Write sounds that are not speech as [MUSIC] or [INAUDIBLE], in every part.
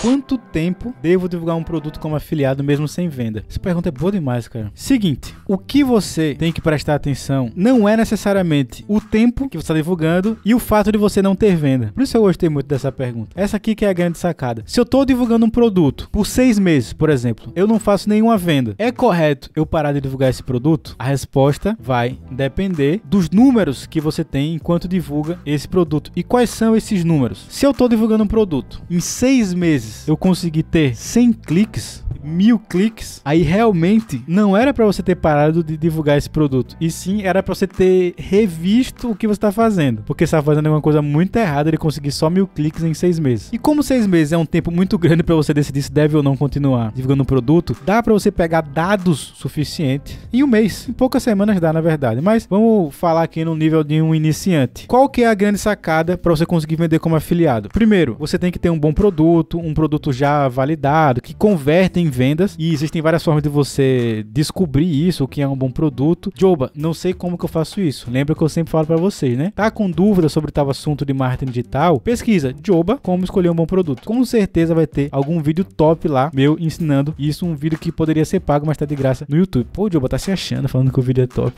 quanto tempo devo divulgar um produto como afiliado mesmo sem venda? Essa pergunta é boa demais, cara. Seguinte, o que você tem que prestar atenção não é necessariamente o tempo que você está divulgando e o fato de você não ter venda. Por isso eu gostei muito dessa pergunta. Essa aqui que é a grande sacada. Se eu estou divulgando um produto por seis meses, por exemplo, eu não faço nenhuma venda. É correto eu parar de divulgar esse produto? A resposta vai depender dos números que você tem enquanto divulga esse produto. E quais são esses números? Se eu estou divulgando um produto em seis meses vezes eu consegui ter 100 cliques mil cliques, aí realmente não era para você ter parado de divulgar esse produto. E sim, era para você ter revisto o que você tá fazendo. Porque você tá fazendo uma coisa muito errada de conseguir só mil cliques em seis meses. E como seis meses é um tempo muito grande para você decidir se deve ou não continuar divulgando um produto, dá para você pegar dados suficiente em um mês. Em poucas semanas dá, na verdade. Mas vamos falar aqui no nível de um iniciante. Qual que é a grande sacada para você conseguir vender como afiliado? Primeiro, você tem que ter um bom produto, um produto já validado, que converte em vendas e existem várias formas de você descobrir isso, o que é um bom produto. Joba, não sei como que eu faço isso. Lembra que eu sempre falo para vocês, né? Tá com dúvida sobre tal assunto de marketing digital? Pesquisa Joba como escolher um bom produto. Com certeza vai ter algum vídeo top lá meu ensinando isso, um vídeo que poderia ser pago, mas tá de graça no YouTube. Pô, Joba tá se achando falando que o vídeo é top.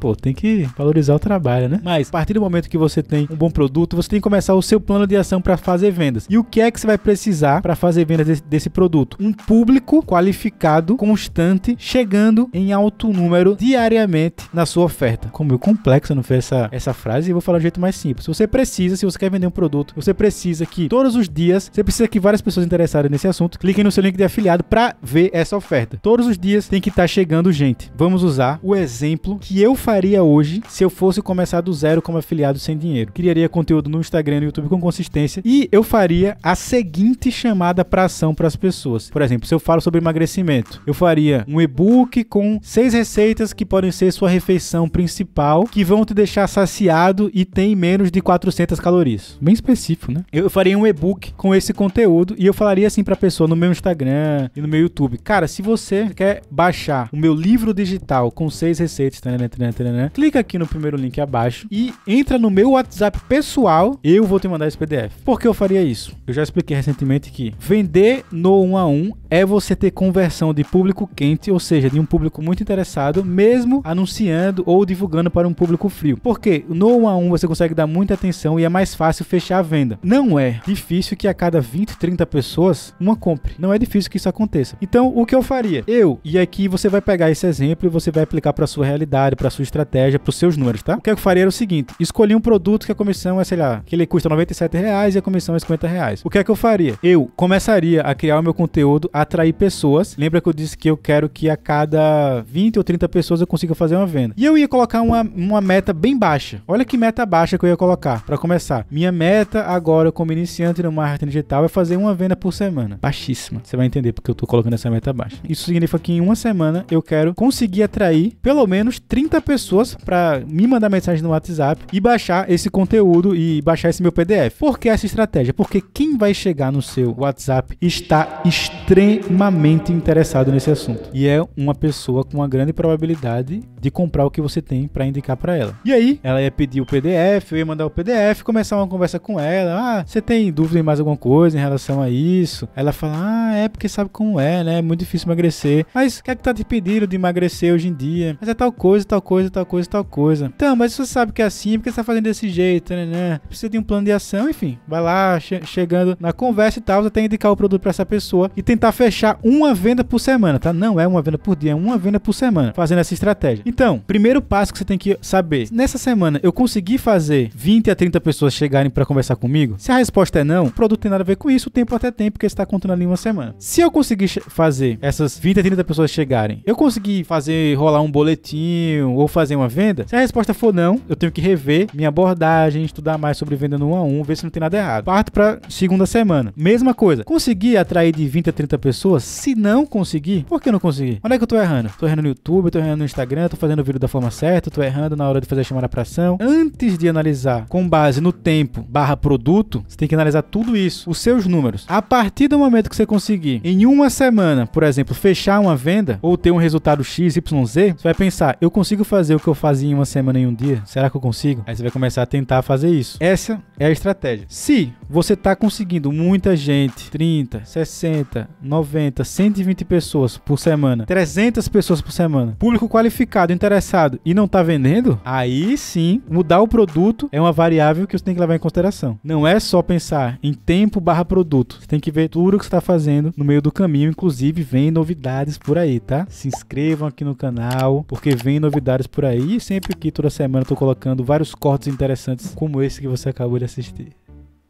Pô, tem que valorizar o trabalho, né? Mas a partir do momento que você tem um bom produto, você tem que começar o seu plano de ação para fazer vendas. E o que é que você vai precisar para fazer vendas desse, desse produto? Um público qualificado, constante, chegando em alto número diariamente na sua oferta. Como eu complexo não fez essa, essa frase, eu vou falar de um jeito mais simples. Você precisa, se você quer vender um produto, você precisa que todos os dias, você precisa que várias pessoas interessadas nesse assunto cliquem no seu link de afiliado para ver essa oferta. Todos os dias tem que estar tá chegando gente. Vamos usar o exemplo que eu faria hoje se eu fosse começar do zero como afiliado sem dinheiro. Criaria conteúdo no Instagram e no YouTube com consistência e eu faria a seguinte chamada para ação para as pessoas. Por exemplo, se eu falo falo sobre emagrecimento. Eu faria um e-book com seis receitas que podem ser sua refeição principal, que vão te deixar saciado e tem menos de 400 calorias. Bem específico, né? Eu faria um e-book com esse conteúdo e eu falaria assim pra pessoa no meu Instagram e no meu YouTube: Cara, se você quer baixar o meu livro digital com seis receitas, tanana, tanana, tanana, clica aqui no primeiro link abaixo e entra no meu WhatsApp pessoal. Eu vou te mandar esse PDF. Por que eu faria isso? Eu já expliquei recentemente que vender no 1 a 1 é você é ter conversão de público quente, ou seja, de um público muito interessado, mesmo anunciando ou divulgando para um público frio. Porque no 1 a 1 você consegue dar muita atenção e é mais fácil fechar a venda. Não é difícil que a cada 20, 30 pessoas uma compre. Não é difícil que isso aconteça. Então, o que eu faria? Eu, e aqui você vai pegar esse exemplo e você vai aplicar para sua realidade, para sua estratégia, para os seus números, tá? O que eu faria era o seguinte: escolhi um produto que a comissão é, sei lá, que ele custa 97 reais e a comissão é 50 reais. O que é que eu faria? Eu começaria a criar o meu conteúdo, atrair pessoas. Lembra que eu disse que eu quero que a cada 20 ou 30 pessoas eu consiga fazer uma venda. E eu ia colocar uma, uma meta bem baixa. Olha que meta baixa que eu ia colocar para começar. Minha meta agora como iniciante no marketing digital é fazer uma venda por semana. Baixíssima. Você vai entender porque eu tô colocando essa meta baixa. Isso significa que em uma semana eu quero conseguir atrair pelo menos 30 pessoas para me mandar mensagem no WhatsApp e baixar esse conteúdo e baixar esse meu PDF. Por que essa estratégia? Porque quem vai chegar no seu WhatsApp está extremamente extremamente interessado nesse assunto e é uma pessoa com uma grande probabilidade de comprar o que você tem para indicar para ela. E aí, ela ia pedir o PDF, eu ia mandar o PDF, começar uma conversa com ela. Ah, você tem dúvida em mais alguma coisa em relação a isso? Ela fala: "Ah, é porque sabe como é, né? É muito difícil emagrecer. Mas o que é que tá te pedindo de emagrecer hoje em dia? Mas é tal coisa, tal coisa, tal coisa, tal coisa. Então, mas você sabe que é assim, porque você tá fazendo desse jeito, né, né? Precisa de um plano de ação, enfim. Vai lá, che chegando na conversa e tal, você tem que indicar o produto para essa pessoa e tentar fechar uma venda por semana, tá? Não é uma venda por dia, é uma venda por semana, fazendo essa estratégia. Então, primeiro passo que você tem que saber, nessa semana eu consegui fazer 20 a 30 pessoas chegarem para conversar comigo? Se a resposta é não, o produto tem nada a ver com isso, o tempo até tem, porque está contando ali uma semana. Se eu conseguir fazer essas 20 a 30 pessoas chegarem, eu consegui fazer rolar um boletim ou fazer uma venda? Se a resposta for não, eu tenho que rever minha abordagem, estudar mais sobre venda no 1 a 1, ver se não tem nada errado. Parto para segunda semana. Mesma coisa. Consegui atrair de 20 a 30 pessoas? Se não conseguir, por que não conseguir? Onde é que eu tô errando? Tô errando no YouTube, tô errando no Instagram, tô fazendo o vídeo da forma certa, tô errando na hora de fazer a chamada pra ação. Antes de analisar com base no tempo barra produto, você tem que analisar tudo isso, os seus números. A partir do momento que você conseguir, em uma semana, por exemplo, fechar uma venda ou ter um resultado X, Y, Z, você vai pensar, eu consigo fazer o que eu fazia em uma semana em um dia? Será que eu consigo? Aí você vai começar a tentar fazer isso. Essa é a estratégia. Se você tá conseguindo muita gente, 30, 60, 90, 120 pessoas por semana, 300 pessoas por semana, público qualificado, interessado e não tá vendendo, aí sim, mudar o produto é uma variável que você tem que levar em consideração. Não é só pensar em tempo barra produto. Você tem que ver tudo o que você está fazendo no meio do caminho. Inclusive, vem novidades por aí, tá? Se inscrevam aqui no canal, porque vem novidades por aí. E sempre aqui, toda semana, eu tô colocando vários cortes interessantes, como esse que você acabou de assistir.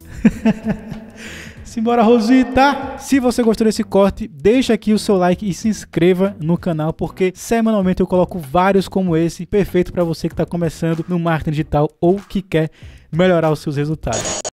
[LAUGHS] Simbora, Rosita! Se você gostou desse corte, deixa aqui o seu like e se inscreva no canal, porque semanalmente eu coloco vários como esse, perfeito para você que está começando no marketing digital ou que quer melhorar os seus resultados.